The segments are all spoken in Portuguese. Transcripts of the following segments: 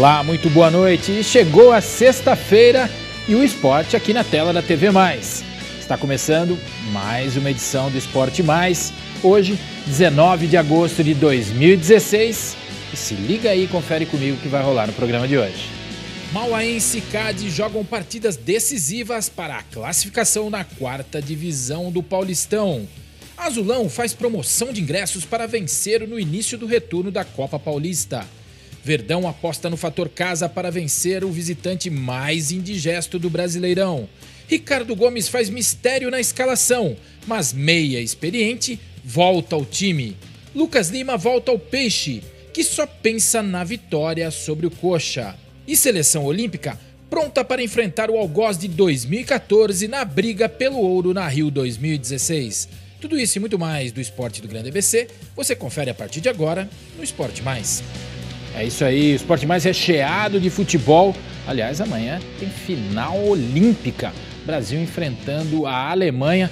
Olá, muito boa noite. chegou a sexta-feira e o esporte aqui na tela da TV Mais. Está começando mais uma edição do Esporte Mais. Hoje, 19 de agosto de 2016. E se liga aí e confere comigo o que vai rolar no programa de hoje. Mauaense e Cade jogam partidas decisivas para a classificação na quarta divisão do Paulistão. Azulão faz promoção de ingressos para vencer no início do retorno da Copa Paulista. Verdão aposta no fator casa para vencer o visitante mais indigesto do Brasileirão. Ricardo Gomes faz mistério na escalação, mas meia experiente volta ao time. Lucas Lima volta ao peixe, que só pensa na vitória sobre o Coxa. E seleção olímpica pronta para enfrentar o algoz de 2014 na briga pelo ouro na Rio 2016. Tudo isso e muito mais do Esporte do Grande ABC, você confere a partir de agora no Esporte Mais. É isso aí, o esporte mais recheado de futebol. Aliás, amanhã tem final olímpica. Brasil enfrentando a Alemanha,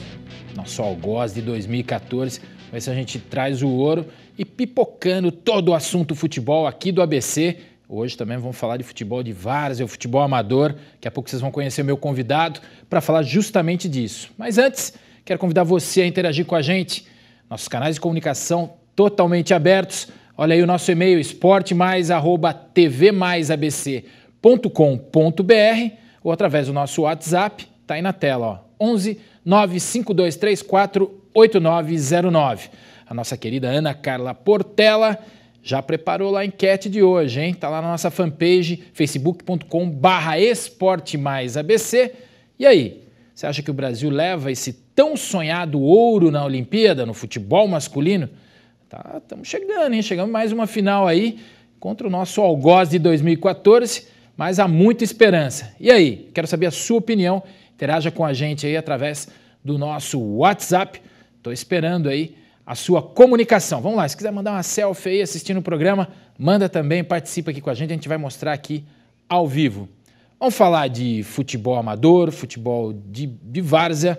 nosso algoz de 2014. Vai se a gente traz o ouro e pipocando todo o assunto futebol aqui do ABC. Hoje também vamos falar de futebol de várzea, o futebol amador. Daqui a pouco vocês vão conhecer meu convidado para falar justamente disso. Mas antes, quero convidar você a interagir com a gente. Nossos canais de comunicação totalmente abertos. Olha aí o nosso e-mail esportemais@tvmaisabc.com.br ou através do nosso WhatsApp, tá aí na tela, ó, 11 95234 8909. A nossa querida Ana Carla Portela já preparou lá a enquete de hoje, hein? Tá lá na nossa fanpage facebook.com/esportemaisabc. E aí, você acha que o Brasil leva esse tão sonhado ouro na Olimpíada no futebol masculino? Tá, estamos chegando, hein? Chegamos mais uma final aí contra o nosso algoz de 2014, mas há muita esperança. E aí, quero saber a sua opinião. Interaja com a gente aí através do nosso WhatsApp. Estou esperando aí a sua comunicação. Vamos lá, se quiser mandar uma selfie aí assistindo o programa, manda também, participa aqui com a gente, a gente vai mostrar aqui ao vivo. Vamos falar de futebol amador, futebol de, de várzea,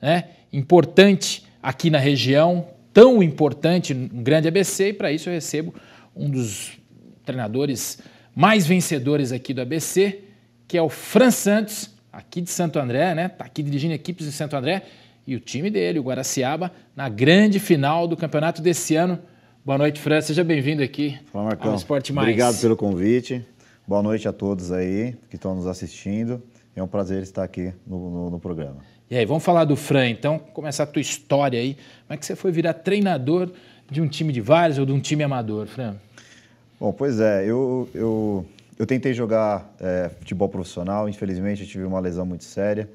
né? Importante aqui na região, tão importante um grande ABC e para isso eu recebo um dos treinadores mais vencedores aqui do ABC, que é o Fran Santos, aqui de Santo André, né? está aqui dirigindo equipes de Santo André e o time dele, o Guaraciaba, na grande final do campeonato desse ano. Boa noite, Fran. Seja bem-vindo aqui Fala, Marcão. ao Esporte Mais. Obrigado pelo convite. Boa noite a todos aí que estão nos assistindo. É um prazer estar aqui no, no, no programa. E aí, vamos falar do Fran, então, começar a tua história aí. Como é que você foi virar treinador de um time de vários ou de um time amador, Fran? Bom, pois é, eu, eu, eu tentei jogar é, futebol profissional, infelizmente eu tive uma lesão muito séria,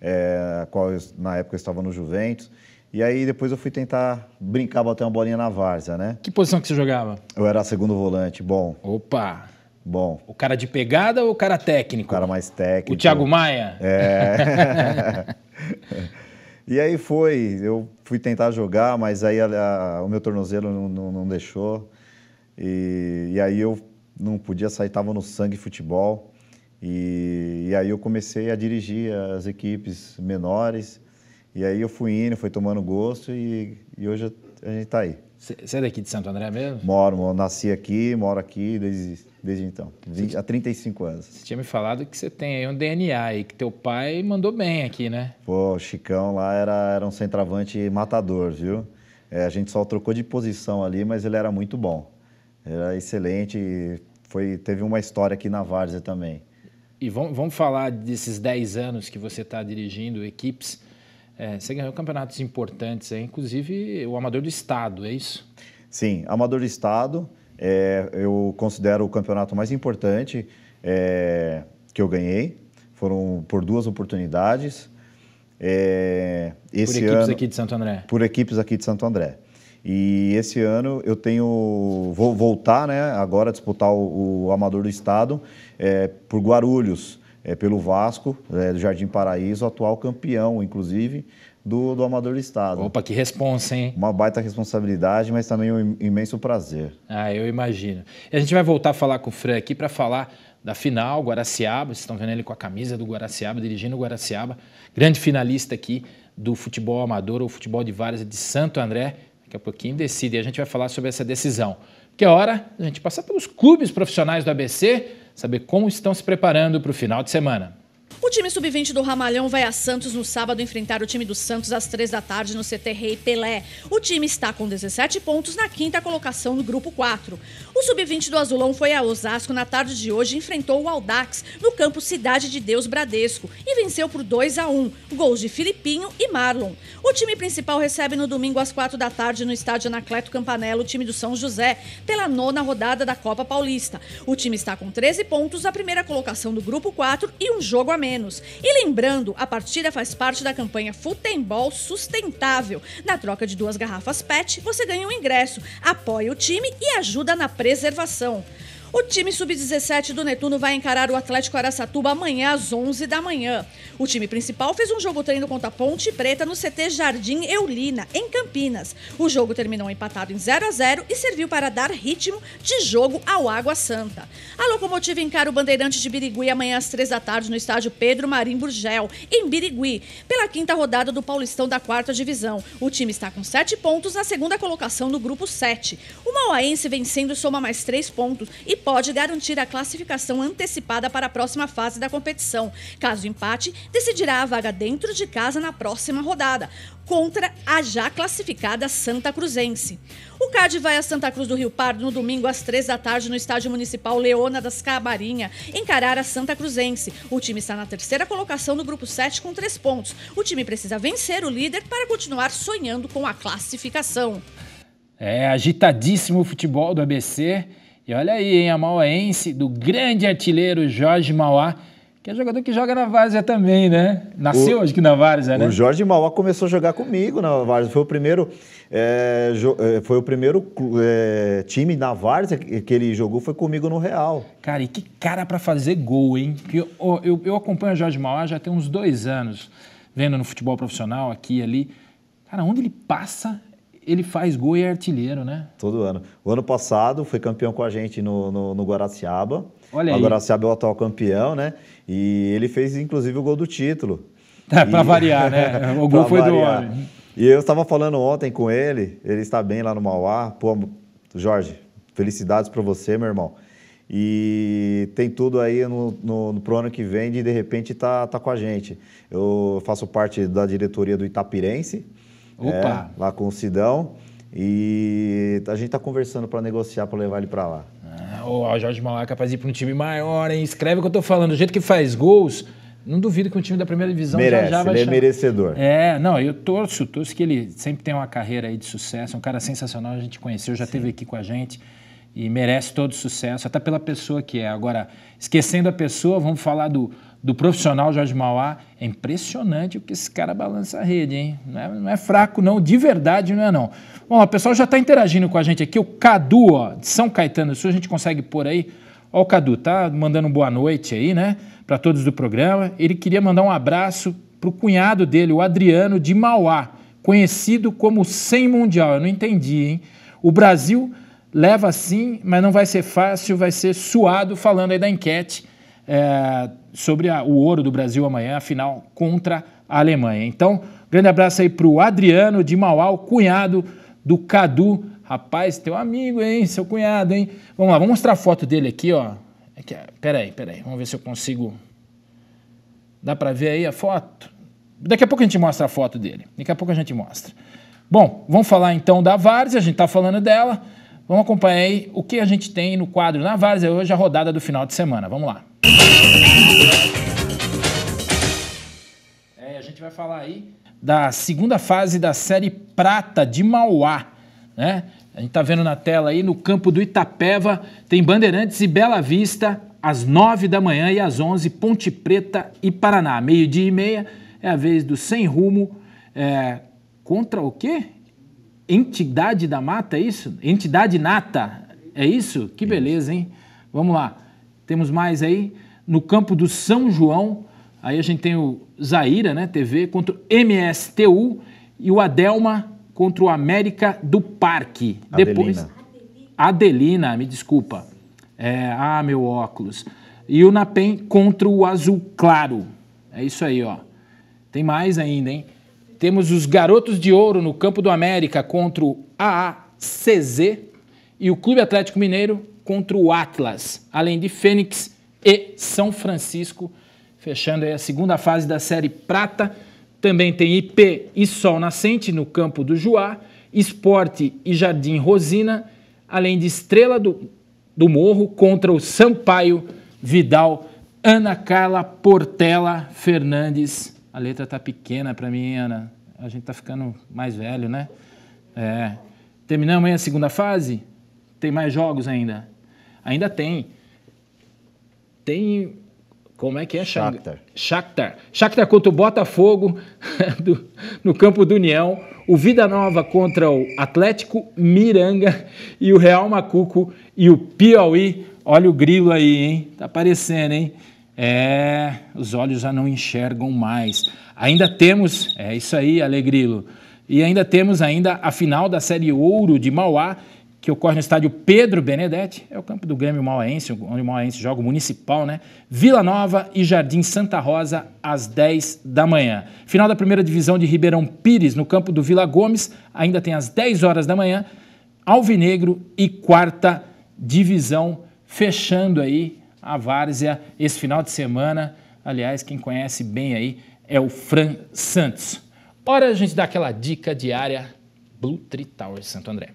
é, a qual eu, na época eu estava no Juventus, e aí depois eu fui tentar brincar, bater uma bolinha na várzea, né? Que posição que você jogava? Eu era segundo volante, bom. Opa! Bom. O cara de pegada ou o cara técnico? O cara mais técnico. O Thiago Maia? É. e aí foi, eu fui tentar jogar, mas aí a, a, o meu tornozelo não, não, não deixou. E, e, aí eu não podia sair, estava no sangue futebol. E, e aí eu comecei a dirigir as equipes menores. E aí eu fui indo, fui tomando gosto e, e hoje a gente está aí. Você é daqui de Santo André mesmo? Moro, moro, nasci aqui, moro aqui desde desde então, 20, há 35 anos. Você tinha me falado que você tem aí um DNA e que teu pai mandou bem aqui, né? Pô, o Chicão lá era, era um centroavante matador, viu? É, a gente só trocou de posição ali, mas ele era muito bom. Era excelente, foi, teve uma história aqui na Várzea também. E vamos, vamos falar desses 10 anos que você está dirigindo equipes. É, você ganhou campeonatos importantes, é, inclusive o Amador do Estado, é isso? Sim, Amador do Estado, é, eu considero o campeonato mais importante é, que eu ganhei. Foram por duas oportunidades. É, esse por equipes ano, aqui de Santo André. Por equipes aqui de Santo André. E esse ano eu tenho vou voltar, né? Agora disputar o, o amador do estado é, por Guarulhos, é, pelo Vasco, é, do Jardim Paraíso, atual campeão, inclusive do, do Amador do Estado. Opa, que responsa, hein? Uma baita responsabilidade, mas também um imenso prazer. Ah, eu imagino. E a gente vai voltar a falar com o Fran aqui para falar da final, Guaraciaba. Vocês estão vendo ele com a camisa do Guaraciaba, dirigindo o Guaraciaba. Grande finalista aqui do futebol amador ou futebol de várias de Santo André. Daqui a pouquinho decide. E a gente vai falar sobre essa decisão. Que é hora a gente passar pelos clubes profissionais do ABC, saber como estão se preparando para o final de semana. O time sub-20 do Ramalhão vai a Santos no sábado enfrentar o time do Santos às três da tarde no CT Rei Pelé. O time está com 17 pontos na quinta colocação do grupo 4. O sub-20 do Azulão foi a Osasco na tarde de hoje e enfrentou o Aldax no campo Cidade de Deus Bradesco e venceu por 2 a 1, gols de Filipinho e Marlon. O time principal recebe no domingo às quatro da tarde no estádio Anacleto Campanella o time do São José pela nona rodada da Copa Paulista. O time está com 13 pontos, a primeira colocação do grupo 4 e um jogo a menos menos. E lembrando, a partida faz parte da campanha Futebol Sustentável. Na troca de duas garrafas PET, você ganha um ingresso, apoia o time e ajuda na preservação. O time sub-17 do Netuno vai encarar o Atlético Araçatuba amanhã às 11 da manhã. O time principal fez um jogo treino contra a Ponte Preta no CT Jardim Eulina, em Campinas. O jogo terminou empatado em 0 a 0 e serviu para dar ritmo de jogo ao Água Santa. A locomotiva encara o Bandeirante de Birigui amanhã às 3 da tarde no estádio Pedro Marim Burgel, em Birigui, pela quinta rodada do Paulistão da quarta divisão. O time está com 7 pontos na segunda colocação no grupo 7. O Mauaense vencendo soma mais 3 pontos e pode garantir a classificação antecipada para a próxima fase da competição. Caso empate, decidirá a vaga dentro de casa na próxima rodada, contra a já classificada Santa Cruzense. O CAD vai a Santa Cruz do Rio Pardo no domingo às três da tarde no Estádio Municipal Leona das Cabarinha, encarar a Santa Cruzense. O time está na terceira colocação no grupo 7 com três pontos. O time precisa vencer o líder para continuar sonhando com a classificação. É agitadíssimo o futebol do ABC. E olha aí, hein, a mauaense do grande artilheiro Jorge Mauá, que é jogador que joga na Várzea também, né? Nasceu hoje acho que na Várzea, né? O Jorge Mauá começou a jogar comigo na Várzea. Foi o primeiro, é, é foi o primeiro é, time na Várzea que ele jogou, foi comigo no Real. Cara, e que cara para fazer gol, hein? Porque eu, eu, eu, acompanho o Jorge Mauá já tem uns dois anos, vendo no futebol profissional aqui e ali. Cara, onde ele passa ele faz gol e é artilheiro, né? Todo ano. O ano passado foi campeão com a gente no, no, no Guaraciaba. Olha aí. O Guaraciaba é o atual campeão, né? E ele fez, inclusive, o gol do título. É, e... Para variar, né? O gol foi variar. do homem. E eu estava falando ontem com ele, ele está bem lá no Mauá. Pô, Jorge, felicidades para você, meu irmão. E tem tudo aí no, no, no, pro ano que vem de de repente tá, tá com a gente. Eu faço parte da diretoria do Itapirense, é, Opa! É, lá com o Sidão. E a gente está conversando para negociar, para levar ele para lá. Ah, o Jorge Malá é capaz de ir para um time maior, hein? Escreve o que eu estou falando. Do jeito que faz gols, não duvido que um time da primeira divisão Merece, já, já vai ele é achar. é merecedor. É, não, eu torço, torço que ele sempre tem uma carreira aí de sucesso. um cara sensacional, a gente conheceu, já Sim. teve aqui com a gente e merece todo sucesso, até pela pessoa que é. Agora, esquecendo a pessoa, vamos falar do, do profissional Jorge Mauá. É impressionante o que esse cara balança a rede, hein? Não é, não é fraco, não. De verdade, não é não. Bom, o pessoal já está interagindo com a gente aqui. O Cadu, ó, de São Caetano do Sul, a gente consegue pôr aí. Ó, o Cadu, tá mandando boa noite aí, né? Para todos do programa. Ele queria mandar um abraço para o cunhado dele, o Adriano de Mauá, conhecido como Sem Mundial. Eu não entendi, hein? O Brasil leva sim, mas não vai ser fácil, vai ser suado, falando aí da enquete é, sobre a, o ouro do Brasil amanhã, a final contra a Alemanha. Então, grande abraço aí para o Adriano de Mauá, o cunhado do Cadu. Rapaz, teu amigo, hein? Seu cunhado, hein? Vamos lá, vamos mostrar a foto dele aqui, ó. É peraí, peraí, vamos ver se eu consigo. Dá para ver aí a foto? Daqui a pouco a gente mostra a foto dele. Daqui a pouco a gente mostra. Bom, vamos falar então da Várzea, a gente está falando dela. Vamos acompanhar aí o que a gente tem no quadro na Várzea hoje, a rodada do final de semana. Vamos lá. É, a gente vai falar aí da segunda fase da série Prata de Mauá, né? A gente tá vendo na tela aí no campo do Itapeva, tem Bandeirantes e Bela Vista às 9 da manhã e às 11 Ponte Preta e Paraná, meio-dia e meia é a vez do Sem Rumo é, contra o quê? Entidade da Mata, é isso? Entidade Nata, é isso? Que beleza, hein? Vamos lá. Temos mais aí no campo do São João. Aí a gente tem o Zaira, né, TV, contra o MSTU e o Adelma contra o América do Parque. Adelina. Depois Adelina, me desculpa. É, ah, meu óculos. E o Napem contra o Azul Claro. É isso aí, ó. Tem mais ainda, hein? Temos os Garotos de Ouro no Campo do América contra o AACZ e o Clube Atlético Mineiro contra o Atlas, além de Fênix e São Francisco, fechando aí a segunda fase da Série Prata. Também tem IP e Sol Nascente no campo do Juá, Esporte e Jardim Rosina, além de Estrela do, do Morro contra o Sampaio Vidal, Ana Carla Portela Fernandes. A letra tá pequena para mim, Ana. A gente tá ficando mais velho, né? É. Terminamos aí a segunda fase? Tem mais jogos ainda? Ainda tem. Tem. Como é que é? Shakhtar. Shakhtar. Shakhtar contra o Botafogo do, no campo do União. O Vida Nova contra o Atlético Miranga. E o Real Macuco e o Piauí. Olha o grilo aí, hein? Tá aparecendo, hein? É, os olhos já não enxergam mais. Ainda temos, é isso aí, Alegrilo. E ainda temos ainda a final da Série Ouro de Mauá que ocorre no estádio Pedro Benedetti, é o campo do Grêmio Mauaense, onde o Mauaense joga o Municipal, né? Vila Nova e Jardim Santa Rosa, às 10 da manhã. Final da primeira divisão de Ribeirão Pires, no campo do Vila Gomes, ainda tem às 10 horas da manhã, Alvinegro e quarta divisão, fechando aí a várzea esse final de semana. Aliás, quem conhece bem aí é o Fran Santos. Hora a gente dar aquela dica diária Blue Tree Tower Santo André.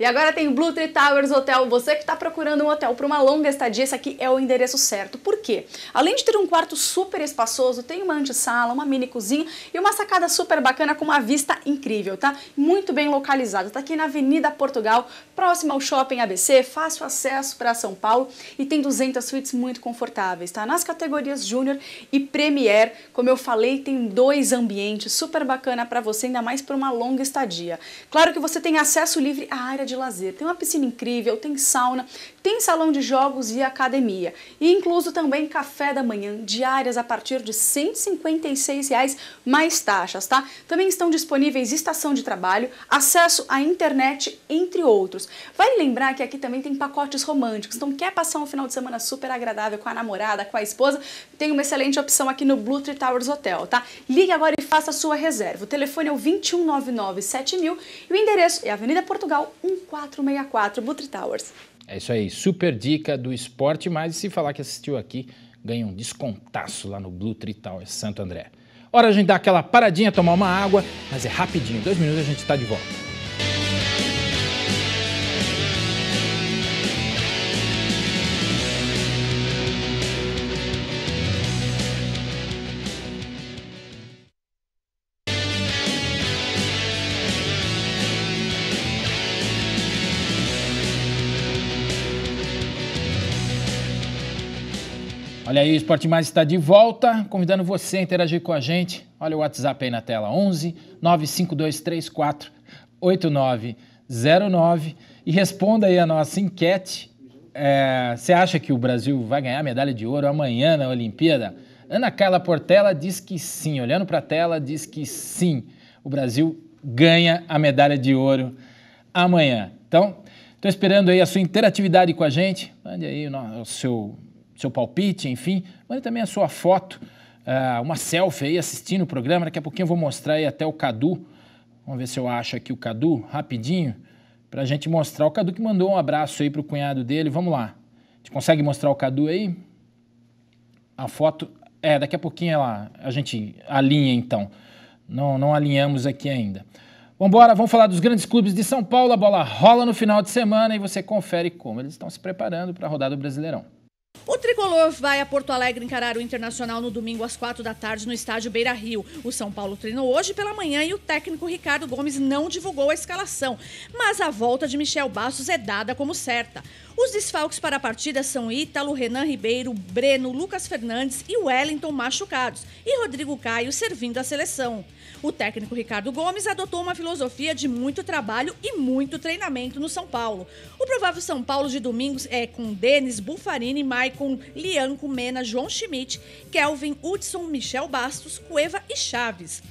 E agora tem Blue Tree Towers Hotel. Você que está procurando um hotel para uma longa estadia, esse aqui é o endereço certo. Por quê? Além de ter um quarto super espaçoso, tem uma antessala, uma mini cozinha e uma sacada super bacana com uma vista incrível, tá? Muito bem localizado. Está aqui na Avenida Portugal, próximo ao Shopping ABC, fácil acesso para São Paulo e tem 200 suítes muito confortáveis, tá? Nas categorias Júnior e Premier, como eu falei, tem dois ambientes super bacana para você, ainda mais para uma longa estadia. Claro que você tem acesso livre à área de de lazer. Tem uma piscina incrível, tem sauna, tem salão de jogos e academia. E incluso também café da manhã, diárias a partir de R$ reais mais taxas, tá? Também estão disponíveis estação de trabalho, acesso à internet, entre outros. Vale lembrar que aqui também tem pacotes românticos, então quer passar um final de semana super agradável com a namorada, com a esposa, tem uma excelente opção aqui no Blue Tree Towers Hotel, tá? Ligue agora e faça a sua reserva. O telefone é o 2199 7000 e o endereço é Avenida Portugal 1 1464 Butri Towers. É isso aí, super dica do esporte, mas se falar que assistiu aqui, ganha um descontaço lá no Blue Tree Towers Santo André. Hora a gente dar aquela paradinha, tomar uma água, mas é rapidinho, dois minutos a gente está de volta. Olha aí, Esporte Mais está de volta, convidando você a interagir com a gente. Olha o WhatsApp aí na tela, 11 95234 8909 e responda aí a nossa enquete. É, você é, acha que o Brasil vai ganhar medalha de ouro amanhã na Olimpíada? Ana Carla Portela diz que sim. Olhando para a tela, diz que sim. O Brasil ganha a medalha de ouro amanhã. Então, estou esperando aí a sua interatividade com a gente. Mande aí o seu seu palpite, enfim, mande também a sua foto, ah, uma selfie aí assistindo o programa. Daqui a pouquinho eu vou mostrar aí até o Cadu. Vamos ver se eu acho aqui o Cadu rapidinho para a gente mostrar. O Cadu que mandou um abraço aí para o cunhado dele. Vamos lá. A gente consegue mostrar o Cadu aí? A foto. É, daqui a pouquinho ela, a gente alinha então. Não, não alinhamos aqui ainda. Vambora, vamos falar dos grandes clubes de São Paulo. A bola rola no final de semana e você confere como eles estão se preparando para a rodada do Brasileirão. O tricolor vai a Porto Alegre encarar o Internacional no domingo às quatro da tarde no estádio Beira Rio. O São Paulo treinou hoje pela manhã e o técnico Ricardo Gomes não divulgou a escalação, mas a volta de Michel Bastos é dada como certa. Os desfalques para a partida são Ítalo, Renan Ribeiro, Breno, Lucas Fernandes e Wellington machucados, e Rodrigo Caio servindo à seleção. O técnico Ricardo Gomes adotou uma filosofia de muito trabalho e muito treinamento no São Paulo. O provável São Paulo de domingos é com Denis, Bufarini, Maicon, Lianco, Mena, João Schmidt, Kelvin, Hudson, Michel Bastos, Cueva e Chaves.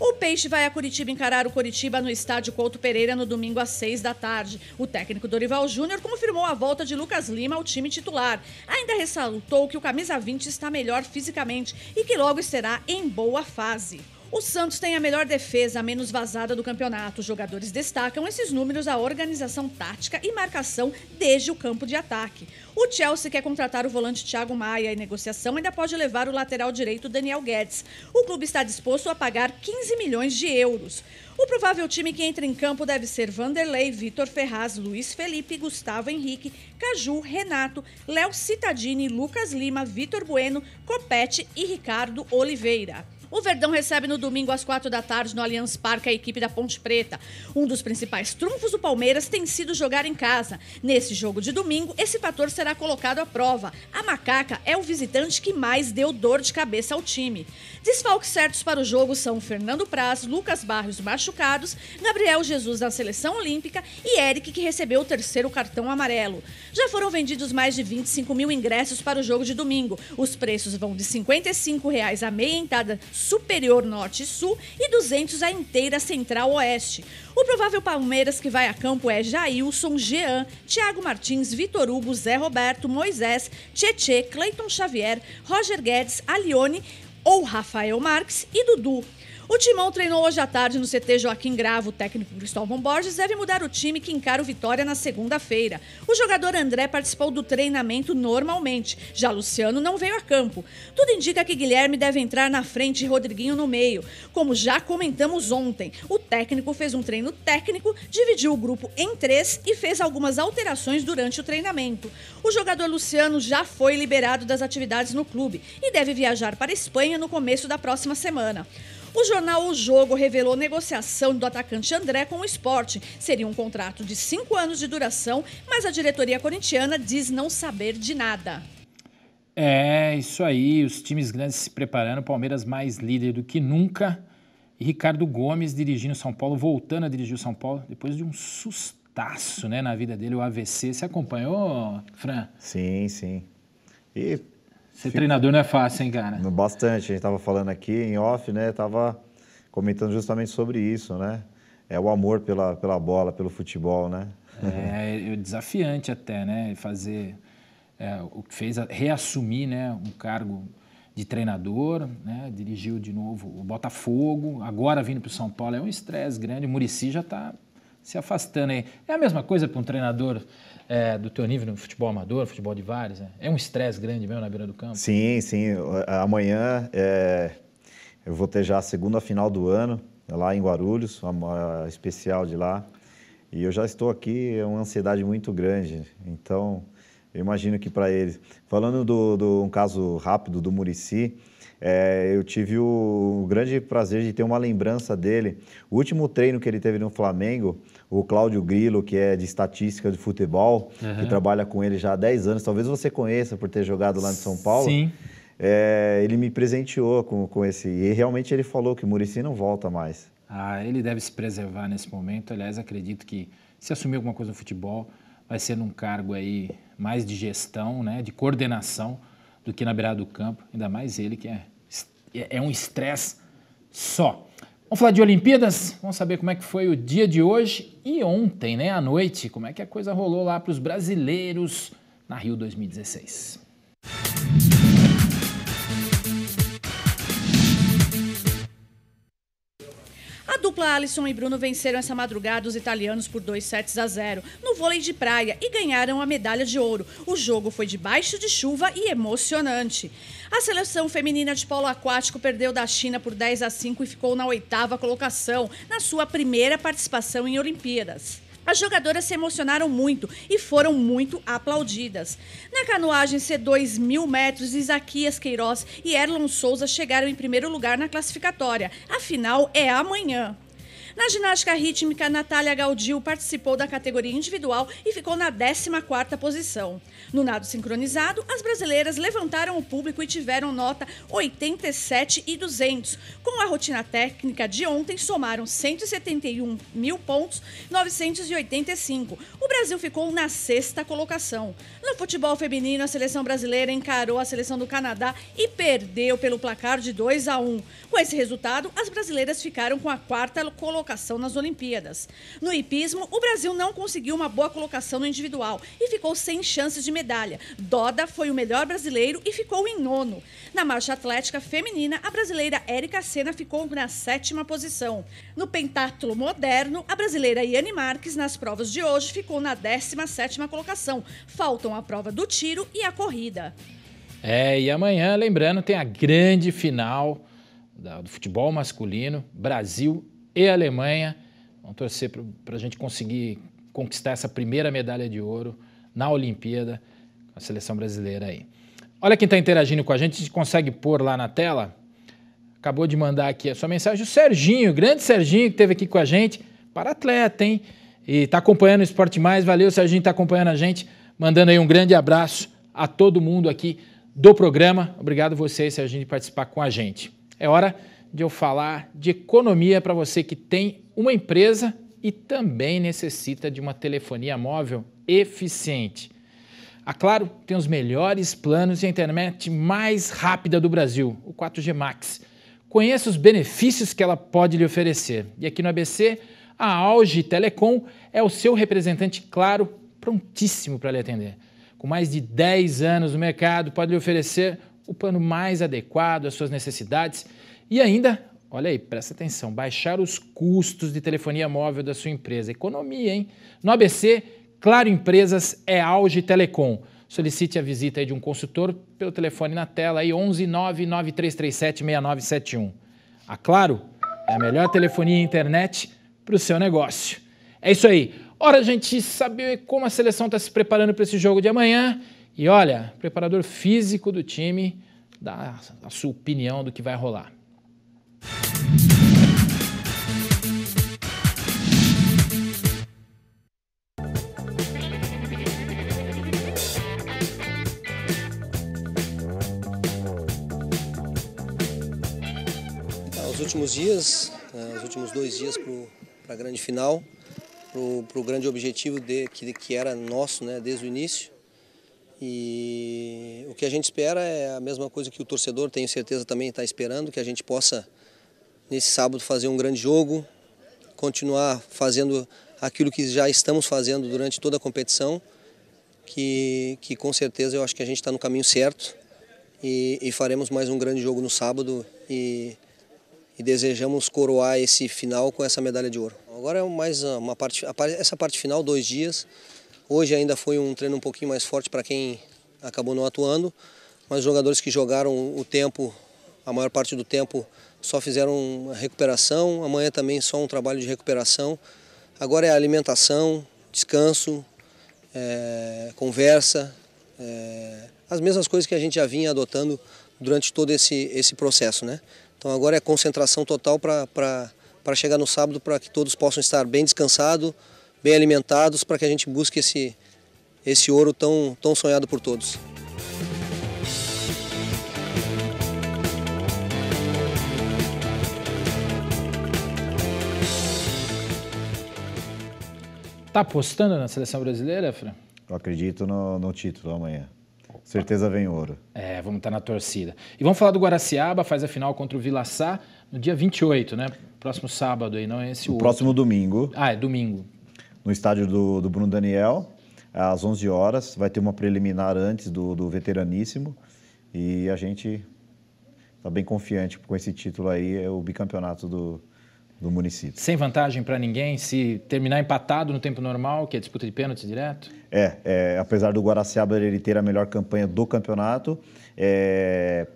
O Peixe vai a Curitiba encarar o Curitiba no estádio Couto Pereira no domingo às 6 da tarde. O técnico Dorival Júnior confirmou a volta de Lucas Lima ao time titular. Ainda ressaltou que o camisa 20 está melhor fisicamente e que logo estará em boa fase. O Santos tem a melhor defesa, a menos vazada do campeonato. Os jogadores destacam esses números à organização tática e marcação desde o campo de ataque. O Chelsea quer contratar o volante Thiago Maia e negociação ainda pode levar o lateral direito Daniel Guedes. O clube está disposto a pagar 15 milhões de euros. O provável time que entra em campo deve ser Vanderlei, Vitor Ferraz, Luiz Felipe, Gustavo Henrique, Caju, Renato, Léo Citadini, Lucas Lima, Vitor Bueno, Copete e Ricardo Oliveira. O Verdão recebe no domingo às quatro da tarde no Allianz Parque a equipe da Ponte Preta. Um dos principais trunfos do Palmeiras tem sido jogar em casa. Nesse jogo de domingo, esse fator será colocado à prova. A Macaca é o visitante que mais deu dor de cabeça ao time. Desfalques certos para o jogo são Fernando Praz, Lucas Barrios machucados, Gabriel Jesus na seleção olímpica e Eric, que recebeu o terceiro cartão amarelo. Já foram vendidos mais de 25 mil ingressos para o jogo de domingo. Os preços vão de R$ 55 reais a meia entrada superior norte e sul e 200 a inteira central oeste. O provável Palmeiras que vai a campo é Jailson, Jean, Thiago Martins, Vitor Hugo, Zé Roberto, Moisés, Tietê, Cleiton Xavier, Roger Guedes, Alione ou Rafael Marques e Dudu. O Timão treinou hoje à tarde no CT Joaquim Gravo. O técnico Cristóvão Borges deve mudar o time que encara o Vitória na segunda-feira. O jogador André participou do treinamento normalmente. Já Luciano não veio a campo. Tudo indica que Guilherme deve entrar na frente e Rodriguinho no meio. Como já comentamos ontem, o técnico fez um treino técnico, dividiu o grupo em três e fez algumas alterações durante o treinamento. O jogador Luciano já foi liberado das atividades no clube e deve viajar para a Espanha no começo da próxima semana. O jornal O Jogo revelou negociação do atacante André com o esporte. Seria um contrato de cinco anos de duração, mas a diretoria corintiana diz não saber de nada. É, isso aí, os times grandes se preparando, Palmeiras mais líder do que nunca. E Ricardo Gomes dirigindo São Paulo, voltando a dirigir o São Paulo, depois de um sustaço né, na vida dele, o AVC. Você acompanhou, Fran? Sim, sim. E Ser Fico... treinador não é fácil, hein, cara? Bastante. A gente estava falando aqui em off, né? Tava comentando justamente sobre isso, né? É o amor pela, pela bola, pelo futebol, né? É, é desafiante até, né? Fazer é, o que fez reassumir, né? Um cargo de treinador, né? Dirigiu de novo o Botafogo. Agora vindo para o São Paulo é um estresse grande. O Murici já está se afastando aí. É a mesma coisa para um treinador é, do teu nível no futebol amador, futebol de vários, né? É um estresse grande mesmo na beira do campo? Sim, sim. Amanhã é, eu vou ter já a segunda final do ano, lá em Guarulhos, uma especial de lá. E eu já estou aqui, é uma ansiedade muito grande. Então, eu imagino que para eles. Falando de do, um caso rápido do Murici, é, eu tive o, o, grande prazer de ter uma lembrança dele. O último treino que ele teve no Flamengo, o Cláudio Grilo, que é de estatística de futebol, uhum. que trabalha com ele já há 10 anos, talvez você conheça por ter jogado lá em São Paulo. Sim. É, ele me presenteou com, com esse. E realmente ele falou que o Murici não volta mais. Ah, ele deve se preservar nesse momento. Aliás, acredito que se assumir alguma coisa no futebol, vai ser num cargo aí mais de gestão, né, de coordenação do que na beirada do campo, ainda mais ele que é é, é um estresse só. Vamos falar de Olimpíadas, vamos saber como é que foi o dia de hoje e ontem, né, à noite, como é que a coisa rolou lá para os brasileiros na Rio 2016. A dupla Alisson e Bruno venceram essa madrugada os italianos por 2 sets a 0 no vôlei de praia e ganharam a medalha de ouro. O jogo foi debaixo de chuva e emocionante. A seleção feminina de polo aquático perdeu da China por 10 a 5 e ficou na oitava colocação, na sua primeira participação em Olimpíadas. As jogadoras se emocionaram muito e foram muito aplaudidas. Na canoagem C2 mil metros, Isaquias Queiroz e Erlon Souza chegaram em primeiro lugar na classificatória. A final é amanhã. Na ginástica rítmica, Natália Galdil participou da categoria individual e ficou na 14ª posição. No nado sincronizado, as brasileiras levantaram o público e tiveram nota 87 e 200. Com a rotina técnica de ontem, somaram 171 mil pontos, 985. O Brasil ficou na sexta colocação. No futebol feminino, a seleção brasileira encarou a seleção do Canadá e perdeu pelo placar de 2 a 1. Com esse resultado, as brasileiras ficaram com a quarta colocação colocação nas Olimpíadas. No hipismo, o Brasil não conseguiu uma boa colocação no individual e ficou sem chances de medalha. Doda foi o melhor brasileiro e ficou em nono. Na marcha atlética feminina, a brasileira Érica Sena ficou na sétima posição. No pentátulo moderno, a brasileira Yane Marques, nas provas de hoje, ficou na 17 colocação. Faltam a prova do tiro e a corrida. É, e amanhã, lembrando, tem a grande final do futebol masculino, Brasil e Alemanha. Vamos torcer para a gente conseguir conquistar essa primeira medalha de ouro na Olimpíada com a seleção brasileira aí. Olha quem está interagindo com a gente, a gente consegue pôr lá na tela. Acabou de mandar aqui a sua mensagem. O Serginho, o grande Serginho que esteve aqui com a gente, para atleta, hein? E está acompanhando o Esporte Mais. Valeu, Serginho, está acompanhando a gente. Mandando aí um grande abraço a todo mundo aqui do programa. Obrigado vocês, Serginho, de participar com a gente. É hora de eu falar de economia para você que tem uma empresa e também necessita de uma telefonia móvel eficiente. A Claro tem os melhores planos e a internet mais rápida do Brasil, o 4G Max. Conheça os benefícios que ela pode lhe oferecer. E aqui no ABC, a Auge Telecom é o seu representante claro, prontíssimo para lhe atender. Com mais de 10 anos no mercado, pode lhe oferecer o plano mais adequado às suas necessidades e ainda, olha aí, presta atenção, baixar os custos de telefonia móvel da sua empresa. Economia, hein? No ABC, Claro Empresas é auge telecom. Solicite a visita aí de um consultor pelo telefone na tela aí 11 99337 6971. A Claro é a melhor telefonia e internet para o seu negócio. É isso aí. Hora a gente saber como a seleção está se preparando para esse jogo de amanhã. E olha, preparador físico do time dá a sua opinião do que vai rolar. Os últimos dias, eh, os últimos dois dias para a grande final, para o grande objetivo de, que, que era nosso né, desde o início. E o que a gente espera é a mesma coisa que o torcedor, tenho certeza, também está esperando, que a gente possa nesse sábado fazer um grande jogo, continuar fazendo aquilo que já estamos fazendo durante toda a competição, que, que com certeza eu acho que a gente está no caminho certo e, e, faremos mais um grande jogo no sábado e, e, desejamos coroar esse final com essa medalha de ouro. Agora é mais uma parte, essa parte final, dois dias. Hoje ainda foi um treino um pouquinho mais forte para quem acabou não atuando, mas os jogadores que jogaram o tempo, a maior parte do tempo, só fizeram uma recuperação, amanhã também só um trabalho de recuperação. Agora é alimentação, descanso, é, conversa, é, as mesmas coisas que a gente já vinha adotando durante todo esse, esse processo. Né? Então agora é concentração total para chegar no sábado para que todos possam estar bem descansados, bem alimentados, para que a gente busque esse, esse ouro tão, tão sonhado por todos. Tá apostando na seleção brasileira, Fran? Eu acredito no, no título amanhã. Certeza vem ouro. É, vamos estar tá na torcida. E vamos falar do Guaraciaba, faz a final contra o Vilaçá no dia 28, né? Próximo sábado aí, não é esse o Próximo domingo. Ah, é domingo. No estádio do, do Bruno Daniel, às 11 horas. Vai ter uma preliminar antes do, do Veteraníssimo. E a gente está bem confiante com esse título aí, é o bicampeonato do, do município. Sem vantagem para ninguém, se terminar empatado no tempo normal, que é disputa de pênaltis direto? É, é, apesar do Guaraciaba ele ter a melhor campanha do campeonato, é,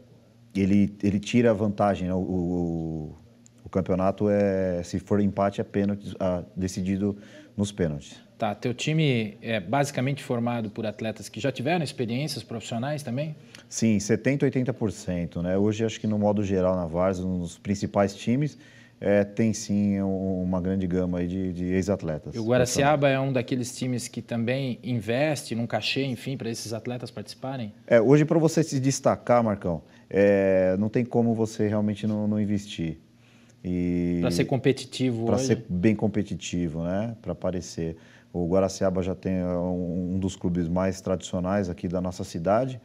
ele, ele tira a vantagem. Né? O, o, o, campeonato, é, se for empate, é pênalti, ah, decidido nos pênaltis. Tá, teu time é basicamente formado por atletas que já tiveram experiências profissionais também? Sim, 70, 80%. Né? Hoje, acho que no modo geral, na Varsa, nos principais times, é, tem sim uma grande gama de, de ex-atletas. O Guaraciaba é um daqueles times que também investe num cachê, enfim, para esses atletas participarem? É, hoje, para você se destacar, Marcão, é, não tem como você realmente não, não investir. Para ser competitivo Para ser bem competitivo, né? Para aparecer. O Guaraciaba já tem é, um, um dos clubes mais tradicionais aqui da nossa cidade.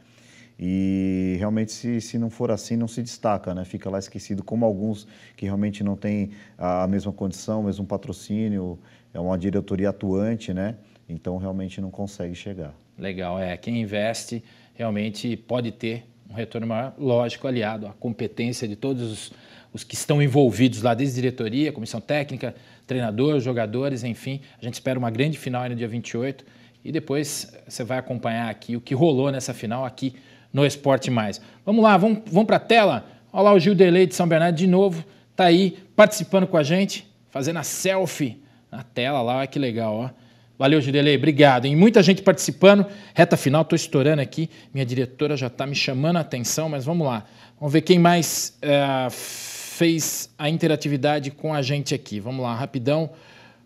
E realmente, se, se não for assim, não se destaca, né? Fica lá esquecido, como alguns que realmente não têm a mesma condição, o mesmo patrocínio, é uma diretoria atuante, né? Então, realmente não consegue chegar. Legal, é. Quem investe realmente pode ter um retorno maior, lógico, aliado à competência de todos os, os, que estão envolvidos lá, desde diretoria, comissão técnica, treinador, jogadores, enfim. A gente espera uma grande final aí no dia 28 e depois você vai acompanhar aqui o que rolou nessa final aqui no Esporte Mais. Vamos lá, vamos, vamos para a tela. Olha lá o Gil Delay de São Bernardo de novo, tá aí participando com a gente, fazendo a selfie na tela lá, olha que legal, ó. Valeu, Delay. obrigado. E muita gente participando. Reta final, estou estourando aqui. Minha diretora já está me chamando a atenção, mas vamos lá. Vamos ver quem mais é, fez a interatividade com a gente aqui. Vamos lá, rapidão.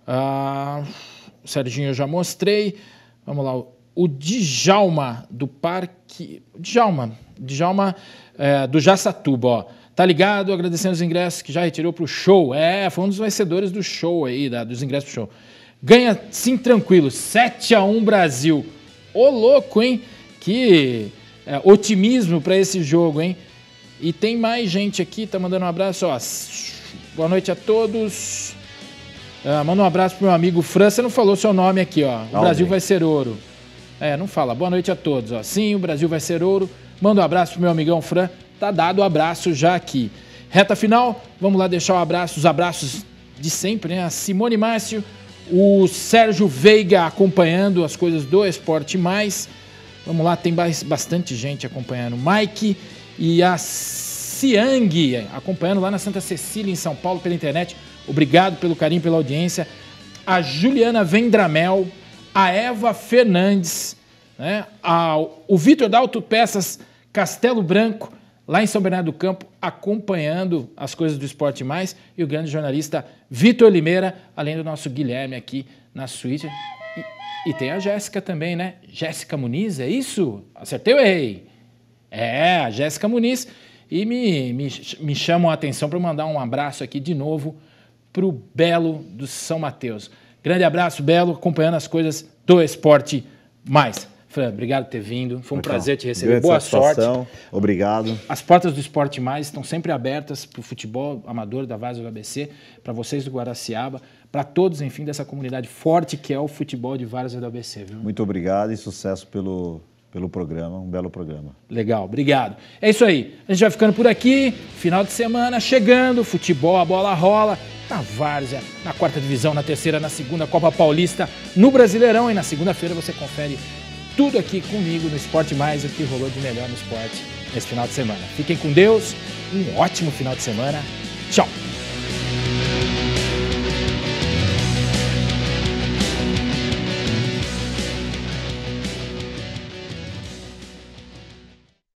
Ah, o Serginho eu já mostrei. Vamos lá, o o Djalma do Parque. Djalma, Djalma é, do Jaçatuba, ó. Tá ligado? Agradecendo os ingressos que já retirou pro show. É, foi um dos vencedores do show aí, da, dos ingressos pro show. Ganha sim tranquilo, 7 a 1 Brasil. Ô louco, hein? Que é, otimismo para esse jogo, hein? E tem mais gente aqui, tá mandando um abraço, ó. Boa noite a todos. Ah, manda um abraço pro meu amigo França, Você não falou seu nome aqui, ó. O não, Brasil bem. vai ser ouro. É, não fala. Boa noite a todos. Ó. Sim, o Brasil vai ser ouro. Manda um abraço pro meu amigão Fran. Tá dado o um abraço já aqui. Reta final, vamos lá deixar um abraço, os abraços de sempre, né? A Simone Márcio, o Sérgio Veiga acompanhando as coisas do Esporte Mais. Vamos lá, tem bastante gente acompanhando. Mike e a Ciang acompanhando lá na Santa Cecília, em São Paulo, pela internet. Obrigado pelo carinho, pela audiência. A Juliana Vendramel a Eva Fernandes, né? o Vitor da Autopeças Castelo Branco, lá em São Bernardo do Campo, acompanhando as coisas do esporte mais, e o grande jornalista Vitor Limeira, além do nosso Guilherme aqui na Suíça. E, e tem a Jéssica também, né? Jéssica Muniz, é isso? Acertei ou errei? É, a Jéssica Muniz. E me, me, me chamam a atenção para mandar um abraço aqui de novo para o Belo do São Mateus. Grande abraço, Belo, acompanhando as coisas do Esporte Mais. Fran, obrigado por ter vindo. Foi um prazer te receber. Grande Boa sorte. Obrigado. As portas do Esporte Mais estão sempre abertas para o futebol amador da Vaz do ABC, para vocês do Guaraciaba, para todos, enfim, dessa comunidade forte que é o futebol de Vaz do ABC. Viu? Muito obrigado e sucesso pelo, pelo programa, um belo programa. Legal, obrigado. É isso aí. A gente vai ficando por aqui. Final de semana chegando, futebol, a bola rola na Várzea, é, na quarta divisão, na terceira, na segunda, Copa Paulista, no Brasileirão. E na segunda-feira você confere tudo aqui comigo no Esporte Mais, o que rolou de melhor no esporte nesse final de semana. Fiquem com Deus, um ótimo final de semana. Tchau!